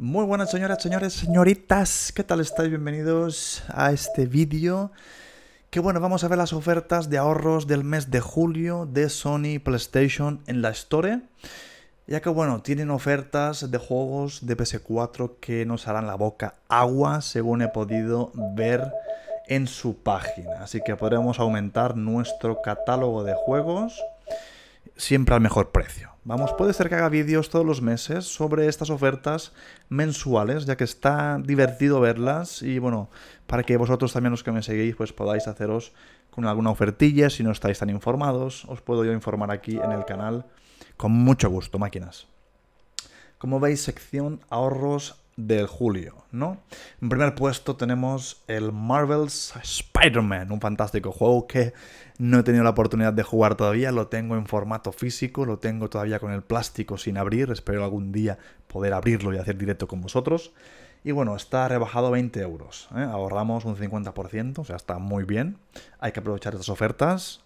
Muy buenas señoras, señores, señoritas, ¿qué tal estáis? Bienvenidos a este vídeo. Que bueno, vamos a ver las ofertas de ahorros del mes de julio de Sony PlayStation en la Store. Ya que bueno, tienen ofertas de juegos de PS4 que nos harán la boca agua, según he podido ver en su página. Así que podremos aumentar nuestro catálogo de juegos siempre al mejor precio. Vamos, puede ser que haga vídeos todos los meses sobre estas ofertas mensuales, ya que está divertido verlas y bueno, para que vosotros también los que me seguís pues podáis haceros con alguna ofertilla si no estáis tan informados, os puedo yo informar aquí en el canal con mucho gusto, máquinas. Como veis, sección ahorros del julio, ¿no? En primer puesto tenemos el Marvel's Spider-Man, un fantástico juego que no he tenido la oportunidad de jugar todavía, lo tengo en formato físico, lo tengo todavía con el plástico sin abrir, espero algún día poder abrirlo y hacer directo con vosotros. Y bueno, está rebajado 20 euros, ¿eh? ahorramos un 50%, o sea, está muy bien, hay que aprovechar estas ofertas,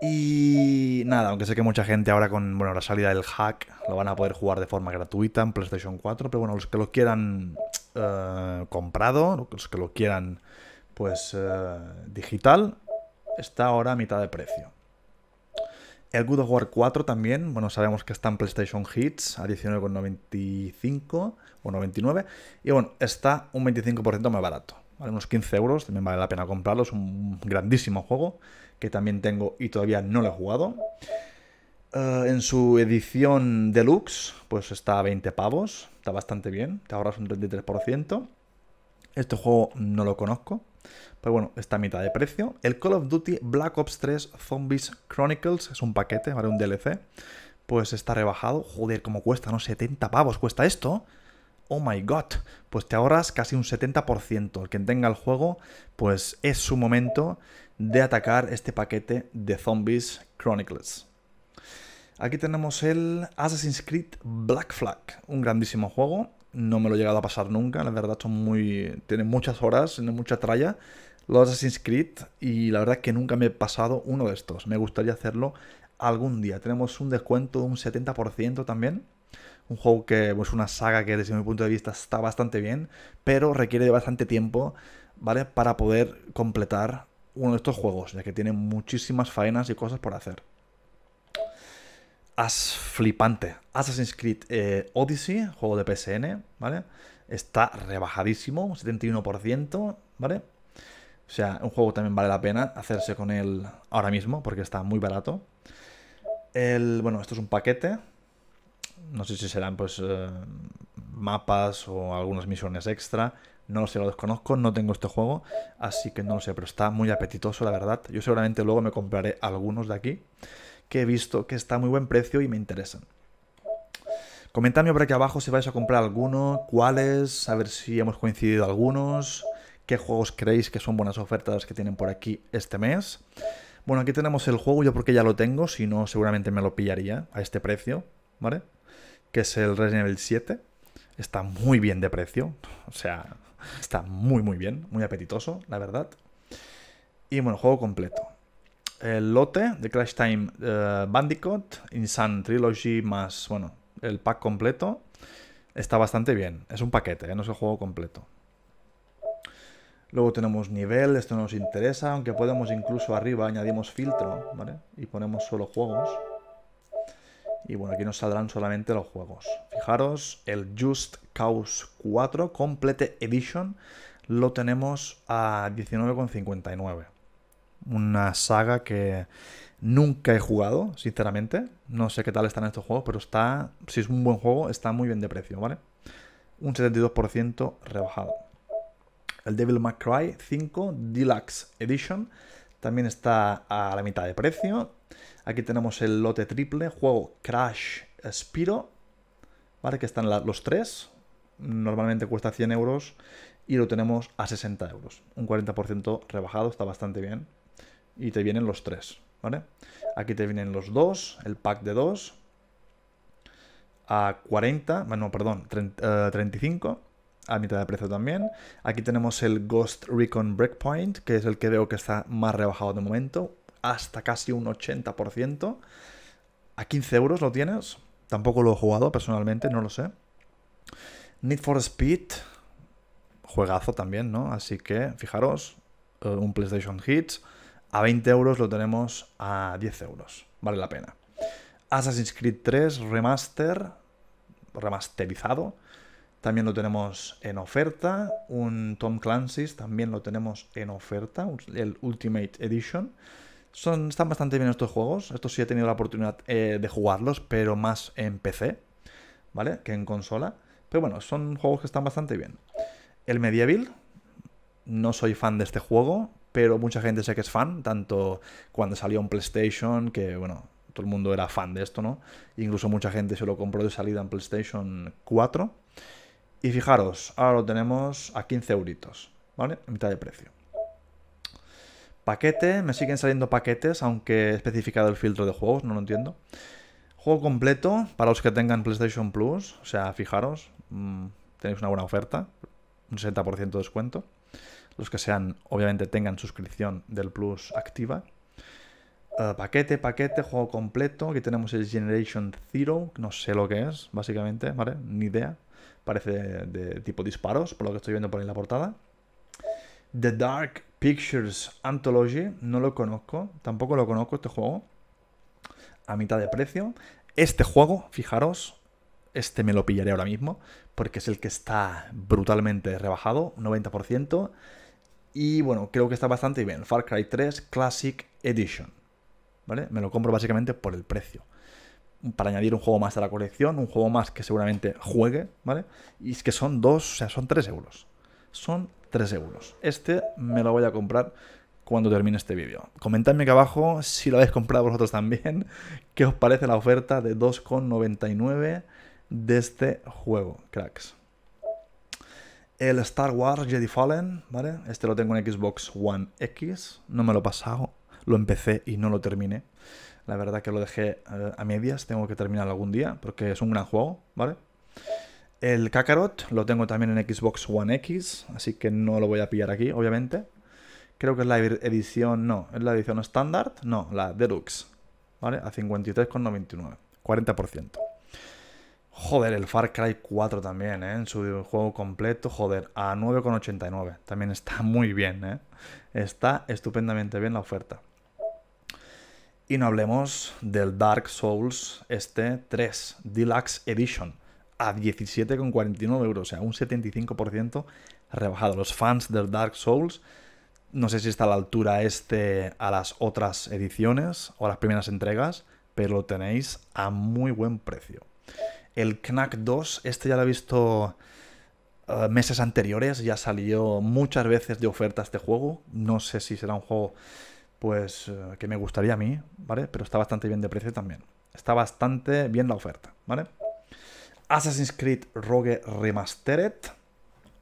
y nada, aunque sé que mucha gente ahora con bueno, la salida del hack lo van a poder jugar de forma gratuita en PlayStation 4, pero bueno, los que lo quieran eh, comprado, los que lo quieran pues eh, digital, está ahora a mitad de precio. El Good of War 4 también, bueno, sabemos que está en PlayStation Hits a 19,95 o 99, y bueno, está un 25% más barato vale unos 15 euros, también vale la pena comprarlo, es un grandísimo juego que también tengo y todavía no lo he jugado. Eh, en su edición deluxe, pues está a 20 pavos, está bastante bien, te ahorras un 33%. Este juego no lo conozco, pero bueno, está a mitad de precio. El Call of Duty Black Ops 3 Zombies Chronicles, es un paquete, vale, un DLC, pues está rebajado. Joder, cómo cuesta, ¿no? 70 pavos cuesta esto oh my god, pues te ahorras casi un 70%. El que tenga el juego, pues es su momento de atacar este paquete de Zombies Chronicles. Aquí tenemos el Assassin's Creed Black Flag, un grandísimo juego. No me lo he llegado a pasar nunca, la verdad son muy... tiene muchas horas, tiene mucha tralla los Assassin's Creed y la verdad es que nunca me he pasado uno de estos. Me gustaría hacerlo algún día. Tenemos un descuento de un 70% también un juego que es pues, una saga que desde mi punto de vista está bastante bien, pero requiere de bastante tiempo, ¿vale? Para poder completar uno de estos juegos, ya que tiene muchísimas faenas y cosas por hacer. As flipante. Assassin's Creed eh, Odyssey, juego de PSN, ¿vale? Está rebajadísimo, 71%, ¿vale? O sea, un juego también vale la pena hacerse con él ahora mismo, porque está muy barato. El, bueno, esto es un paquete, no sé si serán pues eh, mapas o algunas misiones extra. No lo sé, lo desconozco, no tengo este juego, así que no lo sé, pero está muy apetitoso, la verdad. Yo seguramente luego me compraré algunos de aquí que he visto que está a muy buen precio y me interesan. Comentadme por aquí abajo si vais a comprar alguno, cuáles, a ver si hemos coincidido algunos, qué juegos creéis que son buenas ofertas que tienen por aquí este mes. Bueno, aquí tenemos el juego, yo porque ya lo tengo, si no seguramente me lo pillaría a este precio, ¿vale? que es el Resident Evil 7. Está muy bien de precio. O sea, está muy, muy bien. Muy apetitoso, la verdad. Y bueno, juego completo. El lote de Crash Time eh, Bandicoot, Insan Trilogy más, bueno, el pack completo. Está bastante bien. Es un paquete, ¿eh? no es el juego completo. Luego tenemos nivel, esto no nos interesa, aunque podemos incluso arriba añadimos filtro, ¿vale? Y ponemos solo juegos. Y bueno, aquí nos saldrán solamente los juegos. Fijaros, el Just Cause 4 Complete Edition lo tenemos a 19,59. Una saga que nunca he jugado, sinceramente. No sé qué tal están estos juegos, pero está, si es un buen juego, está muy bien de precio, ¿vale? Un 72% rebajado. El Devil May Cry 5 Deluxe Edition también está a la mitad de precio. Aquí tenemos el lote triple, juego Crash Spiro, ¿vale? Que están los tres. Normalmente cuesta 100 euros y lo tenemos a 60 euros. Un 40% rebajado, está bastante bien. Y te vienen los tres, ¿vale? Aquí te vienen los dos, el pack de dos. A 40, bueno, perdón, 35. Eh, a mitad de precio también. Aquí tenemos el Ghost Recon Breakpoint, que es el que veo que está más rebajado de momento, hasta casi un 80%. A 15 euros lo tienes. Tampoco lo he jugado personalmente, no lo sé. Need for Speed, juegazo también, ¿no? Así que, fijaros, eh, un PlayStation Hits. A 20 euros lo tenemos a 10 euros. Vale la pena. Assassin's Creed 3 Remaster, remasterizado también lo tenemos en oferta. Un Tom Clancy's también lo tenemos en oferta, el Ultimate Edition. Son, están bastante bien estos juegos. Estos sí he tenido la oportunidad eh, de jugarlos, pero más en PC, ¿vale? Que en consola. Pero bueno, son juegos que están bastante bien. El Medieval, no soy fan de este juego, pero mucha gente sé que es fan, tanto cuando salió en PlayStation, que bueno, todo el mundo era fan de esto, ¿no? Incluso mucha gente se lo compró de salida en PlayStation 4. Y fijaros, ahora lo tenemos a 15 euritos, ¿vale? mitad de precio. Paquete, me siguen saliendo paquetes, aunque he especificado el filtro de juegos, no lo entiendo. Juego completo para los que tengan PlayStation Plus, o sea, fijaros, mm, tenéis una buena oferta, un 60% de descuento. Los que sean, obviamente, tengan suscripción del Plus activa. Eh, paquete, paquete, juego completo. Aquí tenemos el Generation Zero, no sé lo que es, básicamente, ¿vale? Ni idea parece de, tipo disparos, por lo que estoy viendo por ahí en la portada. The Dark Pictures Anthology, no lo conozco, tampoco lo conozco este juego, a mitad de precio. Este juego, fijaros, este me lo pillaré ahora mismo, porque es el que está brutalmente rebajado, 90%. Y bueno, creo que está bastante bien. Far Cry 3 Classic Edition. ¿Vale? Me lo compro básicamente por el precio para añadir un juego más a la colección, un juego más que seguramente juegue, ¿vale? Y es que son dos, o sea, son tres euros. Son tres euros. Este me lo voy a comprar cuando termine este vídeo. Comentadme aquí abajo si lo habéis comprado vosotros también, qué os parece la oferta de 2,99 de este juego, cracks. El Star Wars Jedi Fallen, ¿vale? Este lo tengo en Xbox One X, no me lo he pasado, lo empecé y no lo terminé. La verdad que lo dejé eh, a medias, tengo que terminarlo algún día porque es un gran juego, ¿vale? El Kakarot lo tengo también en Xbox One X, así que no lo voy a pillar aquí, obviamente. Creo que es la edición, no, es la edición estándar, no, la deluxe, ¿vale? A 53,99, 40%. Joder, el Far Cry 4 también, ¿eh? En su juego completo, joder, a 9,89. También está muy bien, ¿eh? Está estupendamente bien la oferta. Y no hablemos del Dark Souls este 3 Deluxe Edition a 17,49 euros, o sea, un 75% rebajado. Los fans del Dark Souls, no sé si está a la altura este a las otras ediciones o a las primeras entregas, pero lo tenéis a muy buen precio. El Knack 2, este ya lo he visto eh, meses anteriores, ya salió muchas veces de oferta este juego. No sé si será un juego pues eh, que me gustaría a mí, ¿vale? Pero está bastante bien de precio también. Está bastante bien la oferta, ¿vale? Assassin's Creed Rogue Remastered,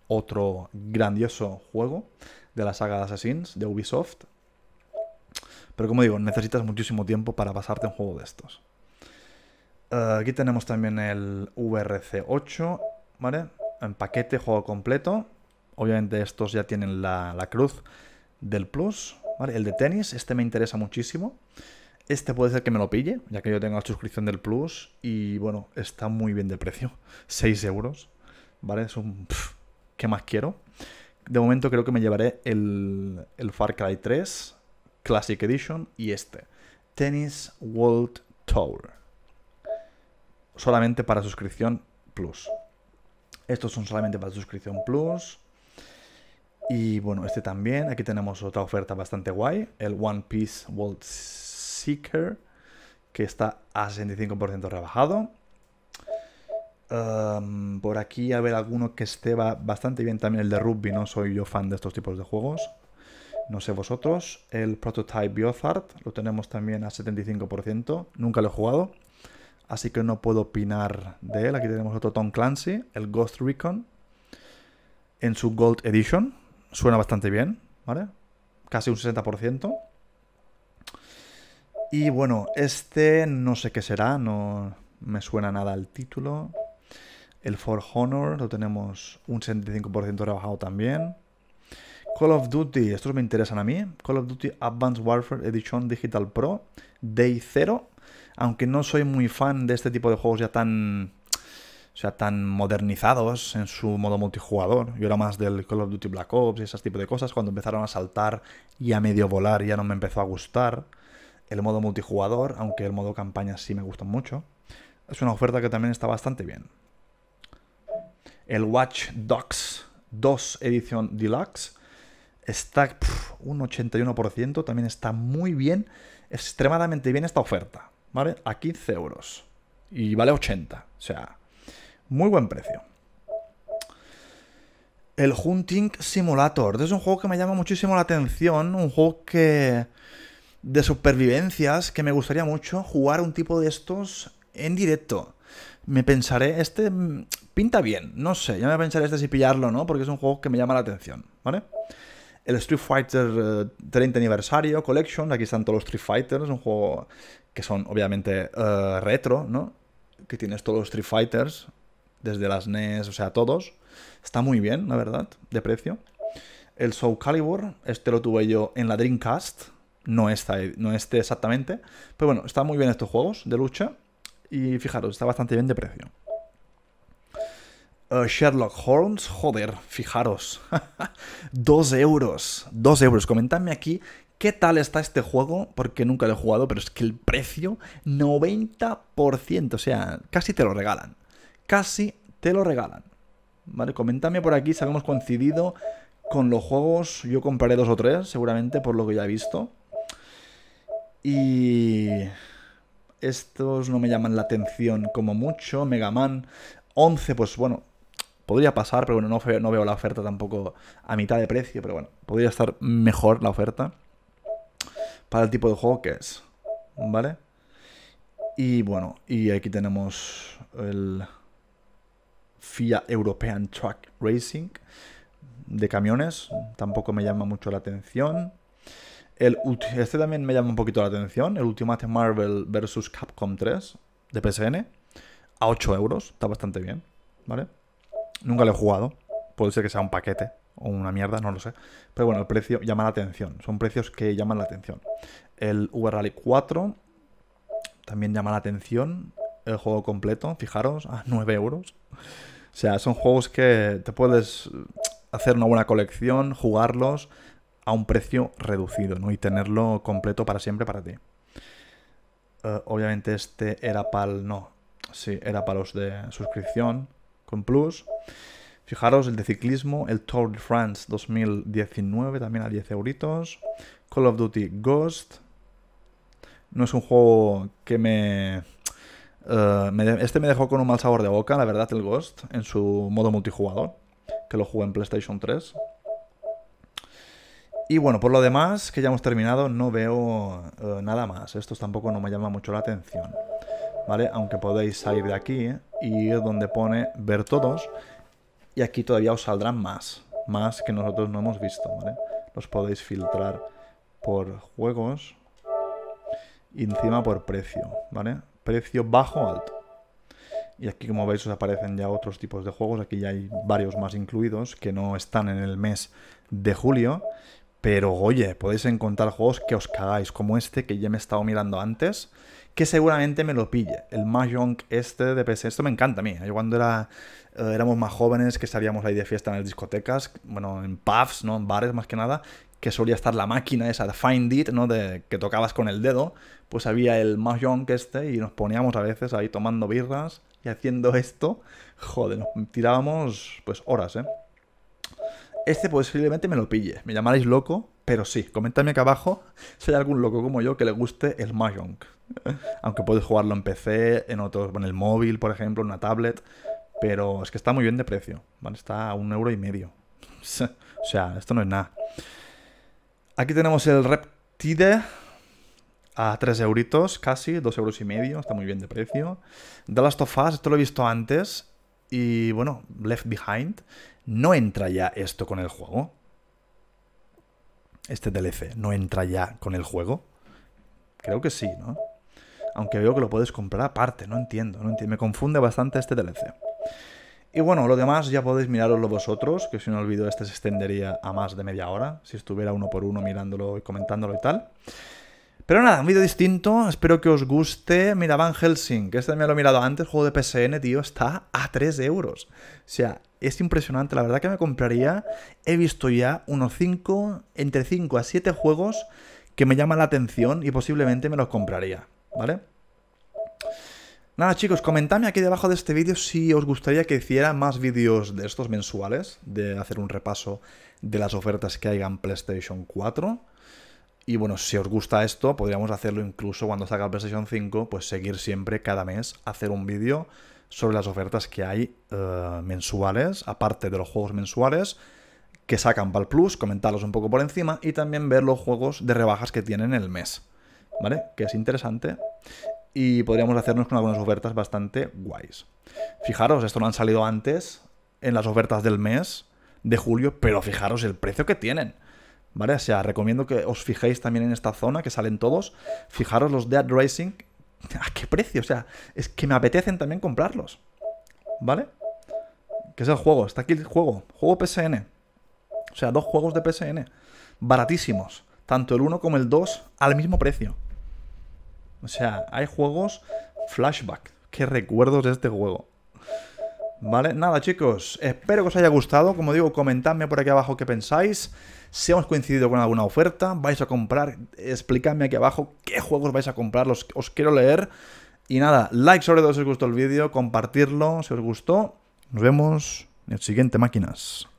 otro grandioso juego de la saga de Assassins de Ubisoft. Pero como digo, necesitas muchísimo tiempo para pasarte un juego de estos. Eh, aquí tenemos también el VRC8, ¿vale? En paquete, juego completo. Obviamente estos ya tienen la, la cruz del Plus, ¿vale? El de tenis, este me interesa muchísimo. Este puede ser que me lo pille, ya que yo tengo la suscripción del Plus y bueno, está muy bien de precio. 6 euros, ¿vale? Es un... ¿Qué más quiero? De momento creo que me llevaré el, el Far Cry 3 Classic Edition y este. Tennis World Tour. Solamente para suscripción Plus. Estos son solamente para suscripción Plus. Y bueno, este también. Aquí tenemos otra oferta bastante guay, el One Piece World Seeker, que está a 65% rebajado. por aquí a ver alguno que esté bastante bien también el de rugby, no soy yo fan de estos tipos de juegos. No sé vosotros. El Prototype Biozart lo tenemos también a 75%. Nunca lo he jugado. Así que no puedo opinar de él. Aquí tenemos otro Tom Clancy, el Ghost Recon, en su Gold Edition, suena bastante bien, ¿vale? Casi un 60%. Y bueno, este no sé qué será, no me suena nada el título. El For Honor lo tenemos un 75% rebajado también. Call of Duty, estos me interesan a mí. Call of Duty Advanced Warfare Edition Digital Pro, Day Zero. Aunque no soy muy fan de este tipo de juegos ya tan o sea, tan modernizados en su modo multijugador. Yo era más del Call of Duty Black Ops y esas tipo de cosas. Cuando empezaron a saltar y a medio volar ya no me empezó a gustar el modo multijugador, aunque el modo campaña sí me gusta mucho. Es una oferta que también está bastante bien. El Watch Dogs 2 edición deluxe está un 81%, también está muy bien, extremadamente bien esta oferta, ¿vale? A 15 euros y vale 80, o sea, muy buen precio. El Hunting Simulator. Este es un juego que me llama muchísimo la atención. Un juego que. de supervivencias. que me gustaría mucho jugar un tipo de estos en directo. Me pensaré. Este pinta bien. No sé. Ya me pensaré este si pillarlo no. Porque es un juego que me llama la atención. ¿Vale? El Street Fighter 30 eh, Aniversario Collection. Aquí están todos los Street Fighters. Un juego que son obviamente eh, retro, ¿no? Que tienes todos los Street Fighters desde las NES, o sea, todos. Está muy bien, la verdad, de precio. El Soul Calibur, este lo tuve yo en la Dreamcast, no, no este exactamente, pero bueno, están muy bien estos juegos de lucha y fijaros, está bastante bien de precio. Eh, Sherlock Holmes, joder, fijaros, dos euros, dos euros, comentadme aquí ¿Qué tal está este juego? Porque nunca lo he jugado, pero es que el precio, 90%, o sea, casi te lo regalan casi te lo regalan. ¿Vale? Coméntame por aquí si habíamos coincidido con los juegos. Yo compraré dos o tres, seguramente, por lo que ya he visto. Y... Estos no me llaman la atención como mucho. Mega Man 11, pues bueno, podría pasar, pero bueno, no, no veo la oferta tampoco a mitad de precio. Pero bueno, podría estar mejor la oferta para el tipo de juego que es. ¿Vale? Y bueno, y aquí tenemos el FIA European Truck Racing de camiones, tampoco me llama mucho la atención. El este también me llama un poquito la atención, el Ultimate Marvel vs Capcom 3 de PSN, a 8 euros, está bastante bien, ¿vale? Nunca lo he jugado, puede ser que sea un paquete o una mierda, no lo sé. Pero bueno, el precio llama la atención, son precios que llaman la atención. El Uber Rally 4 también llama la atención, el juego completo, fijaros, a 9 euros. O sea, son juegos que te puedes hacer una buena colección, jugarlos a un precio reducido, ¿no? Y tenerlo completo para siempre para ti. Eh, obviamente este era para no. Sí, era para los de suscripción con Plus. Fijaros, el de ciclismo, el Tour de France 2019 también a 10 euritos. Call of Duty Ghost. No es un juego que me eh, este me dejó con un mal sabor de boca, la verdad, el Ghost, en su modo multijugador, que lo jugué en PlayStation 3. Y bueno, por lo demás, que ya hemos terminado, no veo eh, nada más. Estos tampoco no me llama mucho la atención. ¿Vale? Aunque podéis salir de aquí y ir donde pone ver todos. Y aquí todavía os saldrán más. Más que nosotros no hemos visto, ¿vale? Los podéis filtrar por juegos y encima por precio, ¿vale? precio bajo, alto. Y aquí como veis os aparecen ya otros tipos de juegos, aquí ya hay varios más incluidos que no están en el mes de julio, pero oye, podéis encontrar juegos que os cagáis, como este que ya me he estado mirando antes, que seguramente me lo pille. El Mahjong este de PC. esto me encanta a mí. Yo cuando era, eh, éramos más jóvenes, que salíamos ahí de fiesta en las discotecas, bueno, en pubs, ¿no? En bares más que nada, que solía estar la máquina esa de Find It, ¿no? De, que tocabas con el dedo, pues había el Mahjong este y nos poníamos a veces ahí tomando birras y haciendo esto. Joder, nos tirábamos pues horas, ¿eh? Este posiblemente me lo pille, me llamaréis loco, pero sí, comentadme acá abajo si hay algún loco como yo que le guste el Mahjong. Aunque puedes jugarlo en PC, en otros, en el móvil, por ejemplo, en una tablet, pero es que está muy bien de precio, ¿vale? Está a un euro y medio. o sea, esto no es nada. Aquí tenemos el Reptide a 3 euritos casi, 2 euros y medio, está muy bien de precio. The Last of Us, esto lo he visto antes. Y bueno, Left Behind. No entra ya esto con el juego. Este DLC no entra ya con el juego. Creo que sí, ¿no? Aunque veo que lo puedes comprar aparte, no entiendo, no entiendo. Me confunde bastante este DLC. Y bueno, lo demás ya podéis miraroslo vosotros, que si no olvido este se extendería a más de media hora, si estuviera uno por uno mirándolo y comentándolo y tal. Pero nada, un vídeo distinto, espero que os guste. Mira, Van Helsing, que este me lo he mirado antes, juego de PSN, tío, está a 3 euros. O sea, es impresionante, la verdad que me compraría. He visto ya unos 5, entre 5 a 7 juegos que me llaman la atención y posiblemente me los compraría, ¿vale? Nada chicos, comentadme aquí debajo de este vídeo si os gustaría que hiciera más vídeos de estos mensuales, de hacer un repaso de las ofertas que hay en PlayStation 4. Y bueno, si os gusta esto, podríamos hacerlo incluso cuando salga PlayStation 5, pues seguir siempre cada mes, hacer un vídeo sobre las ofertas que hay eh, mensuales, aparte de los juegos mensuales que sacan para el Plus, comentarlos un poco por encima y también ver los juegos de rebajas que tienen el mes. ¿Vale? Que es interesante y podríamos hacernos con algunas ofertas bastante guays. Fijaros, esto no han salido antes en las ofertas del mes de julio, pero fijaros el precio que tienen. ¿Vale? O sea, recomiendo que os fijéis también en esta zona, que salen todos. Fijaros los Dead Racing. ¿A qué precio? O sea, es que me apetecen también comprarlos. ¿Vale? Que es el juego, está aquí el juego. Juego PSN. O sea, dos juegos de PSN. Baratísimos. Tanto el 1 como el 2 al mismo precio. O sea, hay juegos flashback. Qué recuerdos de este juego. Vale, nada chicos, espero que os haya gustado. Como digo, comentadme por aquí abajo qué pensáis. Si hemos coincidido con alguna oferta, vais a comprar, explicadme aquí abajo qué juegos vais a comprar, los, os quiero leer. Y nada, like sobre todo si os gustó el vídeo, compartirlo si os gustó. Nos vemos en el siguiente Máquinas.